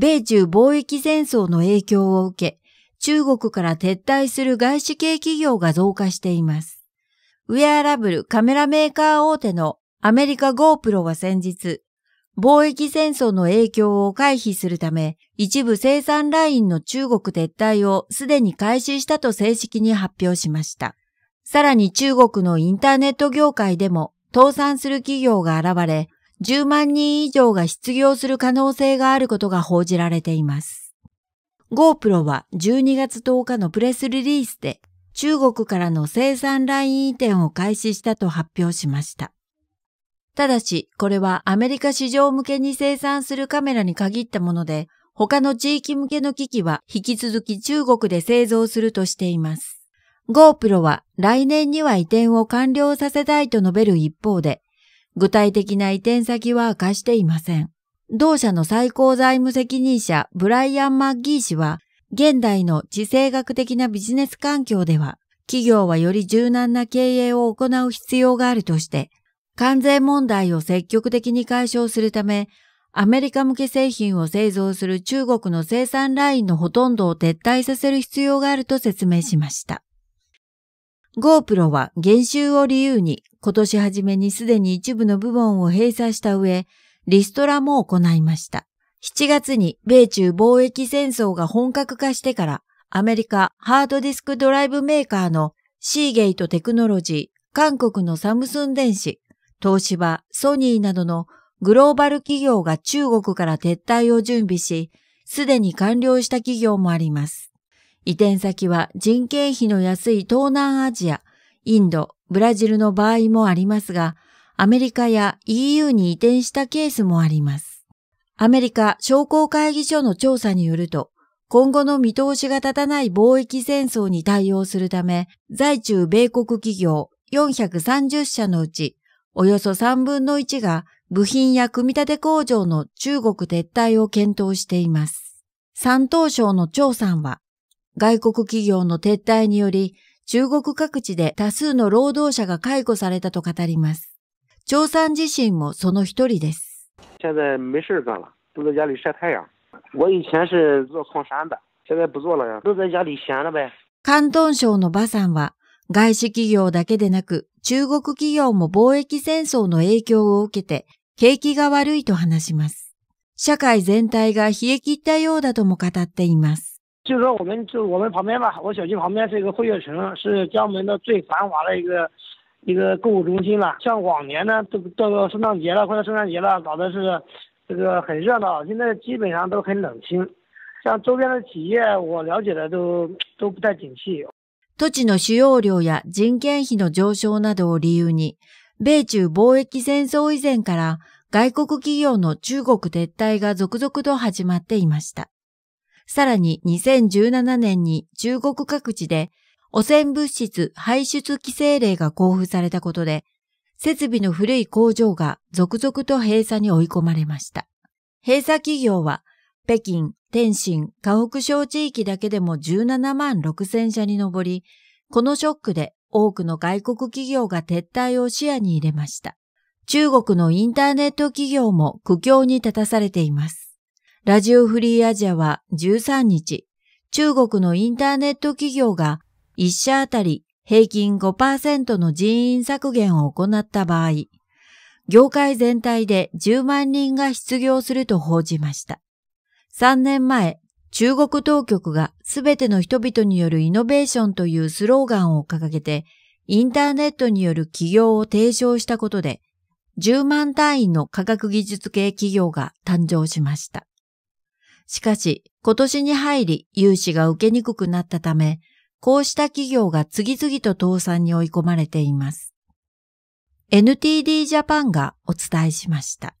米中貿易戦争の影響を受け、中国から撤退する外資系企業が増加しています。ウェアラブルカメラメーカー大手のアメリカ GoPro は先日、貿易戦争の影響を回避するため、一部生産ラインの中国撤退をすでに開始したと正式に発表しました。さらに中国のインターネット業界でも倒産する企業が現れ、10万人以上が失業する可能性があることが報じられています。GoPro は12月10日のプレスリリースで中国からの生産ライン移転を開始したと発表しました。ただし、これはアメリカ市場向けに生産するカメラに限ったもので、他の地域向けの機器は引き続き中国で製造するとしています。GoPro は来年には移転を完了させたいと述べる一方で、具体的な移転先は明かしていません。同社の最高財務責任者ブライアン・マッギー氏は、現代の地政学的なビジネス環境では、企業はより柔軟な経営を行う必要があるとして、関税問題を積極的に解消するため、アメリカ向け製品を製造する中国の生産ラインのほとんどを撤退させる必要があると説明しました。GoPro は減収を理由に今年初めにすでに一部の部門を閉鎖した上、リストラも行いました。7月に米中貿易戦争が本格化してから、アメリカハードディスクドライブメーカーのシーゲイトテクノロジー、韓国のサムスン電子、東芝、ソニーなどのグローバル企業が中国から撤退を準備し、すでに完了した企業もあります。移転先は人件費の安い東南アジア、インド、ブラジルの場合もありますが、アメリカや EU に移転したケースもあります。アメリカ商工会議所の調査によると、今後の見通しが立たない貿易戦争に対応するため、在中米国企業430社のうち、およそ3分の1が部品や組み立て工場の中国撤退を検討しています。山東省の張さんは、外国企業の撤退により、中国各地で多数の労働者が解雇されたと語ります。張さん自身もその一人です。関在没事干了，都在家里晒太阳。我以前是做矿山的，现在不做了呀，都在家里闲着呗。広東省の馬さんは、外資企業だけでなく、中国企業も貿易戦争の影響を受けて、景気が悪いと話します。社会全体が冷え切ったようだとも語っています。就是说我们就我们旁边吧，我小区旁边是一个汇悦城，是江门的最繁华的一个一个购物中心了。像往年呢，这个到圣诞节了，快到圣诞节了，搞的是这个很热闹，现在基本上都很冷清。像周边的企业，我了解的都都不太景气。土地の使用量や人件費の上昇などを理由に、米中貿易戦争以前から外国企業の中国撤退が続々と始まっていました。さらに2017年に中国各地で汚染物質排出規制令が交付されたことで、設備の古い工場が続々と閉鎖に追い込まれました。閉鎖企業は北京、天津、河北省地域だけでも17万6千社に上り、このショックで多くの外国企業が撤退を視野に入れました。中国のインターネット企業も苦境に立たされています。ラジオフリーアジアは13日、中国のインターネット企業が1社あたり平均5%の人員削減を行った場合、業界全体で10万人が失業すると報じました。3年前、中国当局がすべての人々によるイノベーションというスローガンを掲げて、インターネットによる起業を提唱したことで、10万単位の科学技術系企業が誕生しました。しかし、今年に入り融資が受けにくくなったため、こうした企業が次々と倒産に追い込まれています。NTD ジャパンがお伝えしました。